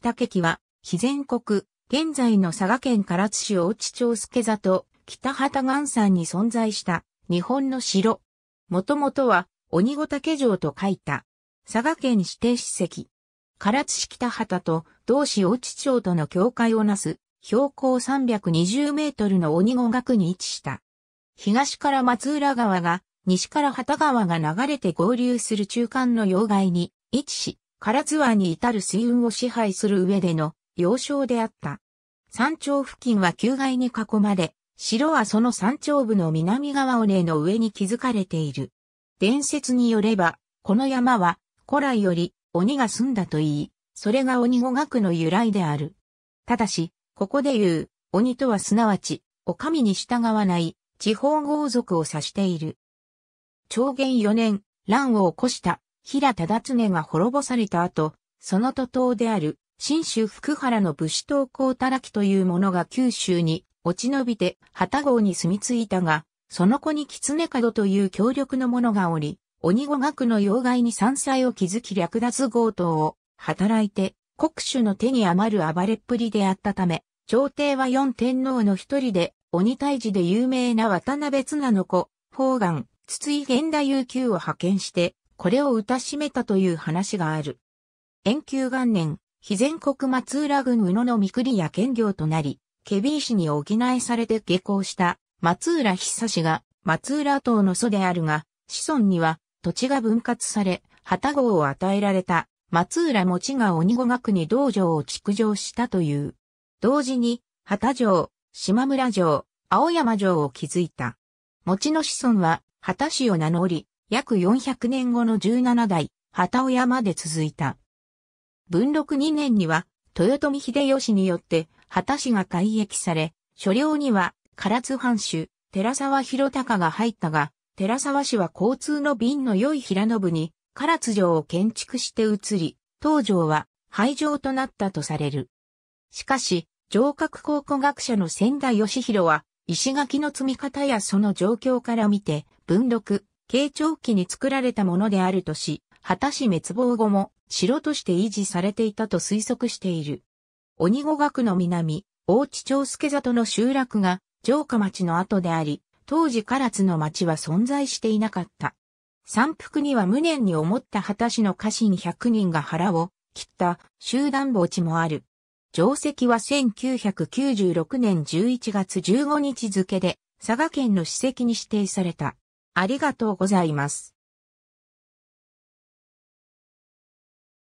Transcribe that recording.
した家は、肥前国、現在の佐賀県唐津市大地町助里、北畑岩山に存在した日本の城。もともとは鬼子竹城と書いた。佐賀県指定史跡。唐津市北畑と同市大地町との境界をなす標高320メートルの鬼子学に位置した。東から松浦川が、西から畑川が流れて合流する中間の要害に位置し、唐ツ湾に至る水運を支配する上での要衝であった。山頂付近は旧街に囲まれ、城はその山頂部の南側尾根の上に築かれている。伝説によれば、この山は古来より鬼が住んだと言い、それが鬼語学の由来である。ただし、ここで言う、鬼とはすなわち、お神に従わない、地方豪族を指している。長元4年、乱を起こした平忠常が滅ぼされた後、その徒党である、新州福原の武士党高たらきという者が九州に落ち延びて旗号に住み着いたが、その子に狐角という強力の者がおり、鬼語学の要害に山菜を築き略奪強盗を働いて、国主の手に余る暴れっぷりであったため、朝廷は四天皇の一人で、鬼退治で有名な渡辺綱の子、方眼、筒井源太悠久を派遣して、これを歌しめたという話がある。延久元年、非全国松浦郡宇野の御栗や兼業となり、ケビー氏に補えされて下校した松浦久氏が松浦島の祖であるが、子孫には土地が分割され、旗号を与えられた松浦持が鬼語学に道場を築城したという。同時に、旗城、島村城、青山城を築いた。持の子孫は、旗氏を名乗り、約400年後の17代、旗尾まで続いた。文禄2年には、豊臣秀吉によって、旗氏が改役され、所領には、唐津藩主、寺沢広隆が入ったが、寺沢氏は交通の便の良い平信に、唐津城を建築して移り、東城は廃城となったとされる。しかし、城郭考古学者の仙台義弘は、石垣の積み方やその状況から見て、文禄、慶長期に作られたものであるとし、果たし滅亡後も城として維持されていたと推測している。鬼語学の南、大地長助里の集落が城下町の後であり、当時唐津の町は存在していなかった。山腹には無念に思った果たしの家臣100人が腹を切った集団墓地もある。定石は1996年11月15日付で佐賀県の史跡に指定された。ありがとうございます。